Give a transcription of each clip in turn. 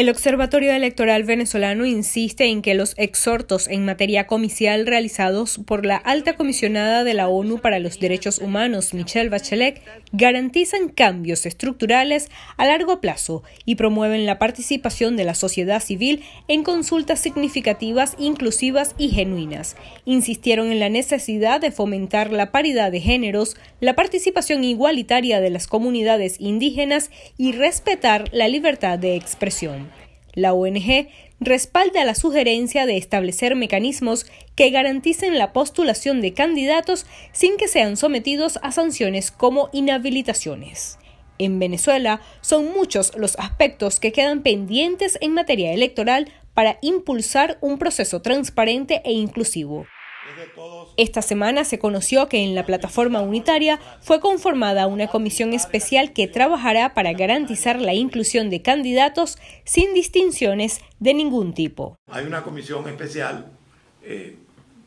El Observatorio Electoral venezolano insiste en que los exhortos en materia comicial realizados por la alta comisionada de la ONU para los Derechos Humanos, Michelle Bachelet, garantizan cambios estructurales a largo plazo y promueven la participación de la sociedad civil en consultas significativas, inclusivas y genuinas. Insistieron en la necesidad de fomentar la paridad de géneros, la participación igualitaria de las comunidades indígenas y respetar la libertad de expresión. La ONG respalda la sugerencia de establecer mecanismos que garanticen la postulación de candidatos sin que sean sometidos a sanciones como inhabilitaciones. En Venezuela son muchos los aspectos que quedan pendientes en materia electoral para impulsar un proceso transparente e inclusivo. Esta semana se conoció que en la plataforma unitaria fue conformada una comisión especial que trabajará para garantizar la inclusión de candidatos sin distinciones de ningún tipo. Hay una comisión especial eh,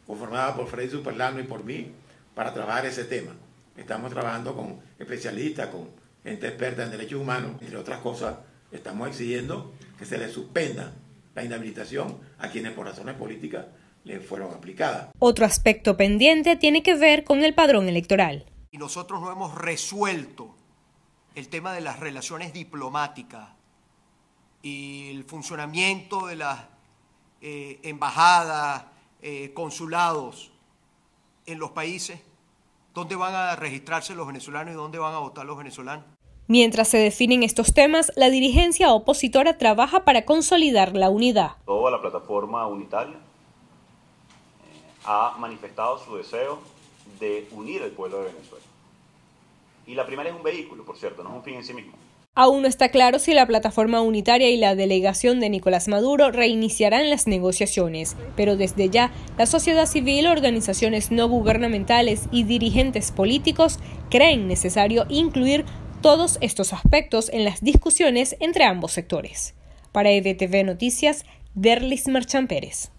conformada por Freddy Superlano y por mí para trabajar ese tema. Estamos trabajando con especialistas, con gente experta en derechos humanos, entre otras cosas, estamos exigiendo que se le suspenda la inhabilitación a quienes por razones políticas le fueron aplicadas. Otro aspecto pendiente tiene que ver con el padrón electoral. Y nosotros no hemos resuelto el tema de las relaciones diplomáticas y el funcionamiento de las eh, embajadas, eh, consulados en los países, dónde van a registrarse los venezolanos y dónde van a votar los venezolanos. Mientras se definen estos temas, la dirigencia opositora trabaja para consolidar la unidad. Toda la plataforma unitaria ha manifestado su deseo de unir el pueblo de Venezuela. Y la primera es un vehículo, por cierto, no es un fin en sí mismo. Aún no está claro si la plataforma unitaria y la delegación de Nicolás Maduro reiniciarán las negociaciones, pero desde ya la sociedad civil, organizaciones no gubernamentales y dirigentes políticos creen necesario incluir todos estos aspectos en las discusiones entre ambos sectores. Para EDTV Noticias, Derlis Marchán Pérez.